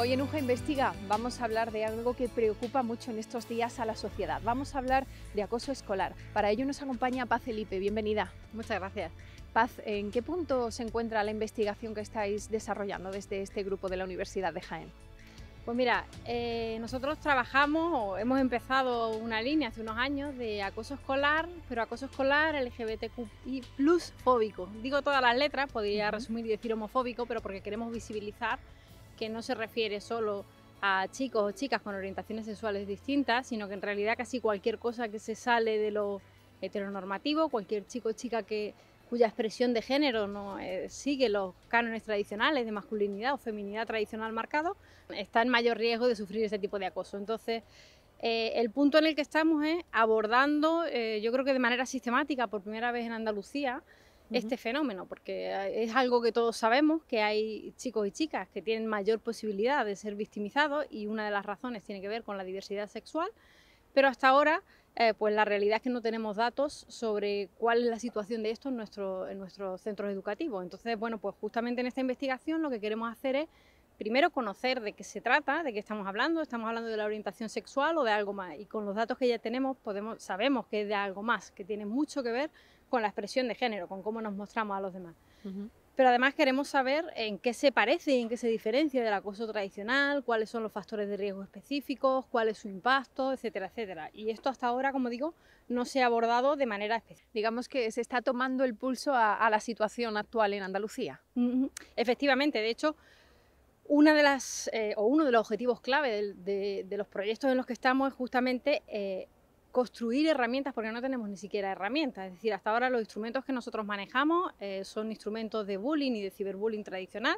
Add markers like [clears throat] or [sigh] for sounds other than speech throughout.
Hoy en UJA Investiga vamos a hablar de algo que preocupa mucho en estos días a la sociedad. Vamos a hablar de acoso escolar. Para ello nos acompaña Paz Felipe. Bienvenida. Muchas gracias. Paz, ¿en qué punto se encuentra la investigación que estáis desarrollando desde este grupo de la Universidad de Jaén? Pues mira, eh, nosotros trabajamos hemos empezado una línea hace unos años de acoso escolar, pero acoso escolar LGBTQI plus fóbico. Digo todas las letras, podría resumir y decir homofóbico, pero porque queremos visibilizar que no se refiere solo a chicos o chicas con orientaciones sexuales distintas, sino que en realidad casi cualquier cosa que se sale de lo heteronormativo, cualquier chico o chica cuya expresión de género no eh, sigue los cánones tradicionales de masculinidad o feminidad tradicional marcado, está en mayor riesgo de sufrir ese tipo de acoso. Entonces, eh, el punto en el que estamos es abordando, eh, yo creo que de manera sistemática, por primera vez en Andalucía, este fenómeno, porque ah, es algo que todos sabemos, que hay chicos y chicas que tienen mayor posibilidad de ser victimizados y una de las razones tiene que ver con la diversidad sexual, pero hasta ahora eh, pues la realidad es que no tenemos datos sobre cuál es la situación de esto en, en nuestros centros educativos. Entonces, bueno, pues justamente en esta investigación lo que queremos hacer es primero conocer de qué se trata, de qué estamos hablando, estamos hablando de la orientación sexual o de algo más. Y con los datos que ya tenemos sabemos que es de algo más, que tiene mucho que ver con la expresión de género, con cómo nos mostramos a los demás. Pero además queremos saber en qué se parece y en qué se diferencia del acoso tradicional, cuáles son los factores de riesgo específicos, cuál es su impacto, etcétera, etcétera. Y esto hasta ahora, como digo, no se ha abordado de manera especial. Digamos que se está tomando el pulso a, la situación actual en Andalucía. Efectivamente, de hecho, una de las, eh, o uno de los objetivos clave de, los proyectos en los que estamos es justamente eh, construir herramientas, porque no tenemos ni siquiera herramientas. Es decir, hasta ahora los instrumentos que nosotros manejamos eh, son instrumentos de bullying y de ciberbullying tradicional,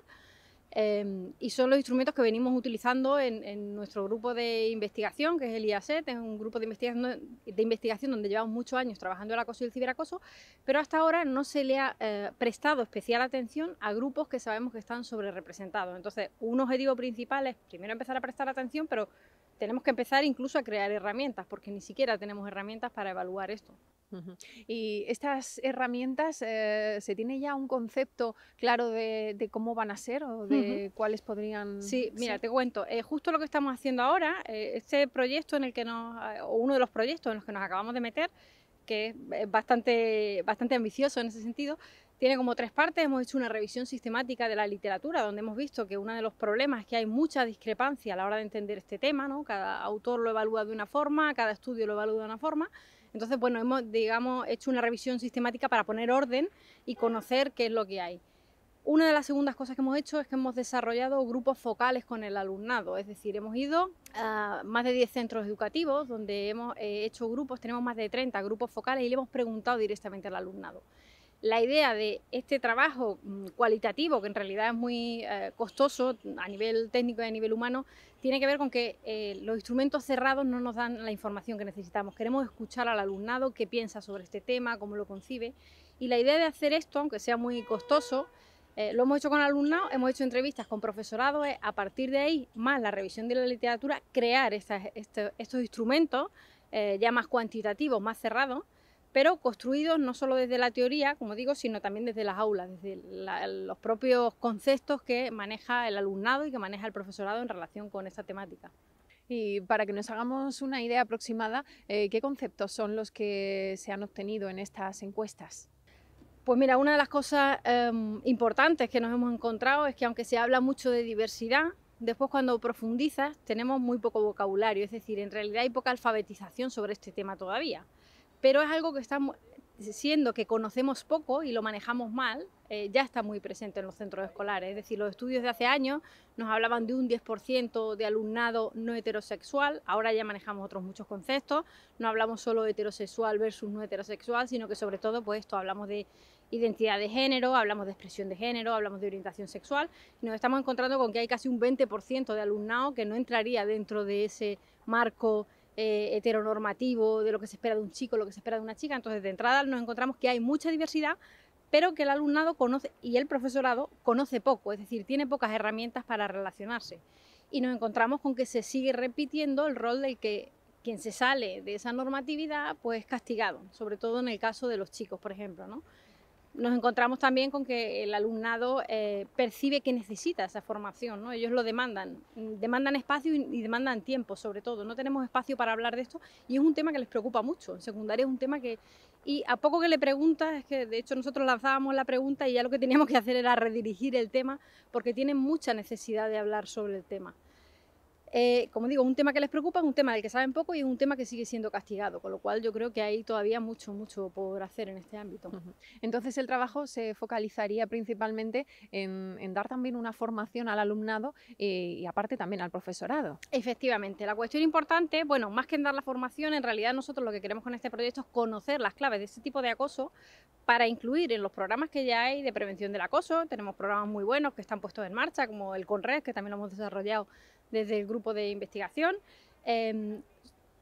Em, y son los instrumentos que venimos utilizando en, nuestro grupo de investigación, que es el IASET, es un grupo de investigación, de investigación donde llevamos muchos años trabajando el acoso y el ciberacoso, pero hasta ahora no se le ha eh, prestado especial atención a grupos que sabemos que están sobre representados. Entonces, un objetivo principal es primero empezar a prestar atención, pero tenemos que empezar incluso a crear herramientas, porque ni siquiera tenemos herramientas para evaluar esto. Y estas herramientas, eh, ¿se tiene ya un concepto claro de, cómo van a ser o de cuáles podrían Sí, mira, te cuento, eh, justo lo que estamos haciendo ahora, eh, este proyecto en el que nos, o uno de los proyectos en los que nos acabamos de meter, que es bastante, bastante ambicioso en ese sentido, tiene como tres partes. Hemos hecho una revisión sistemática de la literatura, donde hemos visto que uno de los problemas es que hay mucha discrepancia a la hora de entender este tema, ¿no? Cada autor lo evalúa de una forma, cada estudio lo evalúa de una forma. Entonces, bueno, hemos, digamos, hecho una revisión sistemática para poner orden y conocer qué es lo que hay. Una de las segundas cosas que hemos hecho es que hemos desarrollado grupos focales con el alumnado, es decir, hemos ido a más de 10 centros educativos donde hemos eh, hecho grupos, tenemos más de 30 grupos focales y le hemos preguntado directamente al alumnado la idea de este trabajo mm, cualitativo, que en realidad es muy eh, costoso a nivel técnico y a nivel humano, tiene que ver con que eh, los instrumentos cerrados no nos dan la información que necesitamos. Queremos escuchar al alumnado qué piensa sobre este tema, cómo lo concibe. Y la idea de hacer esto, aunque sea muy costoso, eh, lo hemos hecho con alumnado, hemos hecho entrevistas con profesorados, a partir de ahí, más la revisión de la literatura, crear este, estos instrumentos ya más cuantitativos, más cerrados, pero construidos no solo desde la teoría, como digo, sino también desde las aulas, desde los propios conceptos que maneja el alumnado y que maneja el profesorado en relación con esta temática. Y para que nos hagamos una idea aproximada, eh, ¿qué conceptos son los que se han obtenido en estas encuestas? Pues mira, una de las cosas em, importantes que nos hemos encontrado es que aunque se habla mucho de diversidad, después cuando profundizas tenemos muy poco vocabulario, es decir, en realidad hay poca alfabetización sobre este tema todavía pero es algo que estamos siendo que conocemos poco y lo manejamos mal, eh, ya está muy presente en los centros escolares. Es decir, los estudios de hace años nos hablaban de un 10% de alumnado no heterosexual, ahora ya manejamos otros muchos conceptos, no hablamos solo de heterosexual versus no heterosexual, sino que sobre todo pues esto hablamos de identidad de género, hablamos de expresión de género, hablamos de orientación sexual, y nos estamos encontrando con que hay casi un 20% de alumnado que no entraría dentro de ese marco eh, heteronormativo de lo que se espera de un chico, lo que se espera de una chica. Entonces, de entrada nos encontramos que hay mucha diversidad, pero que el alumnado conoce y el profesorado conoce poco, es decir, tiene pocas herramientas para relacionarse. Y nos encontramos con que se sigue repitiendo el rol del que quien se sale de esa normatividad, pues castigado, sobre todo en el caso de los chicos, por ejemplo, ¿no? nos encontramos también con que el alumnado eh, percibe que necesita esa formación, ¿no? ellos lo demandan, demandan espacio y, demandan tiempo sobre todo, no tenemos espacio para hablar de esto y es un tema que les preocupa mucho, en secundaria es un tema que, y a poco que le preguntas, es que de hecho nosotros lanzábamos la pregunta y ya lo que teníamos que hacer era redirigir el tema porque tienen mucha necesidad de hablar sobre el tema. Eh, como digo, un tema que les preocupa, es un tema del que saben poco y es un tema que sigue siendo castigado, con lo cual yo creo que hay todavía mucho, mucho por hacer en este ámbito. Entonces el trabajo se focalizaría principalmente en, dar también una formación al alumnado eh, y aparte también al profesorado. Efectivamente, la cuestión importante, bueno, más que en dar la formación, en realidad nosotros lo que queremos con este proyecto es conocer las claves de este tipo de acoso para incluir en los programas que ya hay de prevención del acoso. Tenemos programas muy buenos que están puestos en marcha, como el CONRED, que también lo hemos desarrollado desde el grupo de investigación. Em,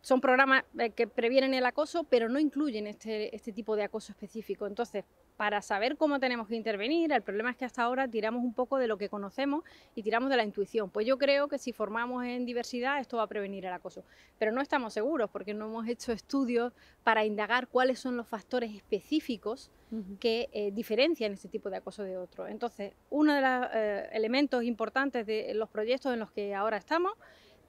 son programas eh, que previenen el acoso, pero no incluyen este, este tipo de acoso específico. Entonces, para saber cómo tenemos que intervenir. El problema es que hasta ahora tiramos un poco de lo que conocemos y tiramos de la intuición. Pues yo creo que si formamos en diversidad esto va a prevenir el acoso. Pero no estamos seguros porque no hemos hecho estudios para indagar cuáles son los factores específicos que eh, diferencian este tipo de acoso de otro. Entonces, uno de los eh, elementos importantes de los proyectos en los que ahora estamos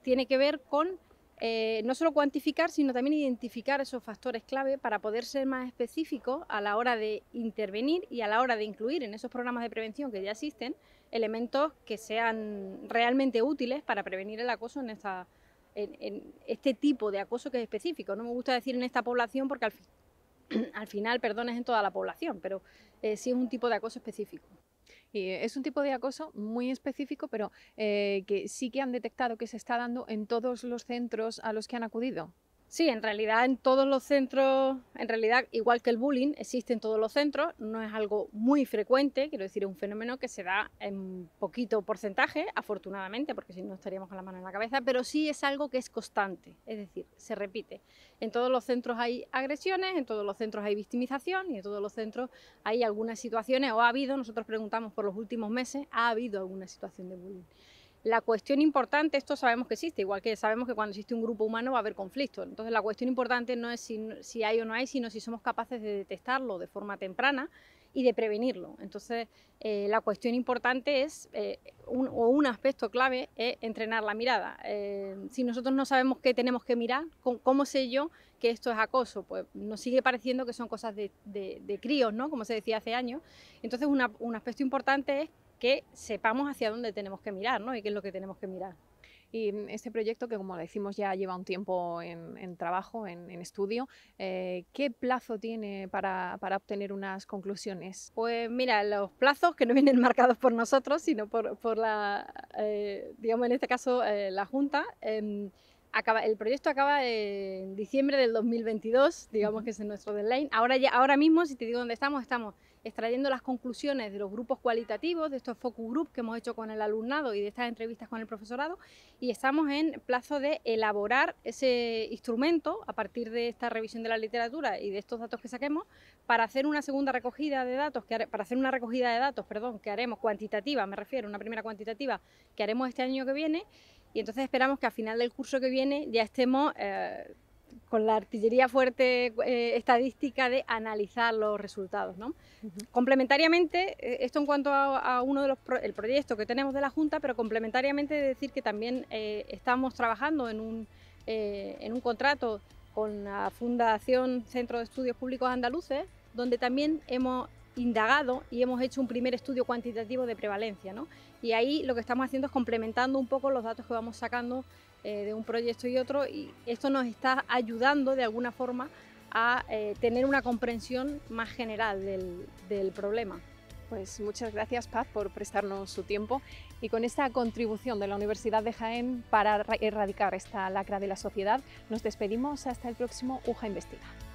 tiene que ver con eh, no solo cuantificar, sino también identificar esos factores clave para poder ser más específicos a la hora de intervenir y a la hora de incluir en esos programas de prevención que ya existen elementos que sean realmente útiles para prevenir el acoso en, esta, en, este tipo de acoso que es específico. No me gusta decir en esta población porque al, [clears throat] final, perdón, es en toda la población, pero eh, sí es un tipo de acoso específico es un tipo de acoso muy específico, pero eh, que sí que han detectado que se está dando en todos los centros a los que han acudido. Sí, en realidad en todos los centros, en realidad igual que el bullying, existe en todos los centros, no es algo muy frecuente, quiero decir, es un fenómeno que se da en poquito porcentaje, afortunadamente, porque si no estaríamos con la mano en la cabeza, pero sí es algo que es constante, es decir, se repite. En todos los centros hay agresiones, en todos los centros hay victimización y en todos los centros hay algunas situaciones, o ha habido, nosotros preguntamos por los últimos meses, ha habido alguna situación de bullying. La cuestión importante, esto sabemos que existe, igual que sabemos que cuando existe un grupo humano va a haber conflicto. Entonces la cuestión importante no es si, hay o no hay, sino si somos capaces de detectarlo de forma temprana y de prevenirlo. Entonces, eh, la cuestión importante es, eh, un, o un aspecto clave, es entrenar la mirada. Eh, si nosotros no sabemos qué tenemos que mirar, ¿cómo, sé yo que esto es acoso? Pues nos sigue pareciendo que son cosas de, críos, ¿no? Como se decía hace años. Entonces, un aspecto importante es que sepamos hacia dónde tenemos que mirar ¿no? y qué es lo que tenemos que mirar. Y mm, este proyecto, que como decimos ya lleva un tiempo en, trabajo, en, estudio, eh, ¿qué plazo tiene para, obtener unas conclusiones? Pues mira, los plazos que no vienen [laughs] marcados por nosotros, sino por, la, eh, digamos en este caso, eh, la Junta em, el proyecto acaba en diciembre del 2022, digamos que es en nuestro deadline. Ahora, ya, ahora mismo, si te digo dónde estamos, estamos extrayendo las conclusiones de los grupos cualitativos, de estos focus group que hemos hecho con el alumnado y de estas entrevistas con el profesorado, y estamos en plazo de elaborar ese instrumento a partir de esta revisión de la literatura y de estos datos que saquemos para hacer una segunda recogida de datos, que, para hacer una recogida de datos, perdón, que haremos cuantitativa, me refiero, una primera cuantitativa que haremos este año que viene y entonces esperamos que al final del curso que viene ya estemos eh, con la artillería fuerte eh, estadística de analizar los resultados. Complementariamente, eh, esto en cuanto a, uno de los el proyecto que tenemos de la Junta, pero complementariamente decir que también estamos trabajando en un, en un contrato con la Fundación Centro de Estudios Públicos Andaluces, donde también hemos indagado y hemos hecho un primer estudio cuantitativo de prevalencia. Y ahí lo que estamos haciendo es complementando un poco los datos que vamos sacando eh, de un proyecto y otro y esto nos está ayudando de alguna forma a eh, tener una comprensión más general del, del problema. Pues muchas gracias, Paz, por prestarnos su tiempo y con esta contribución de la Universidad de Jaén para erradicar esta lacra de la sociedad, nos despedimos hasta el próximo UJA Investiga.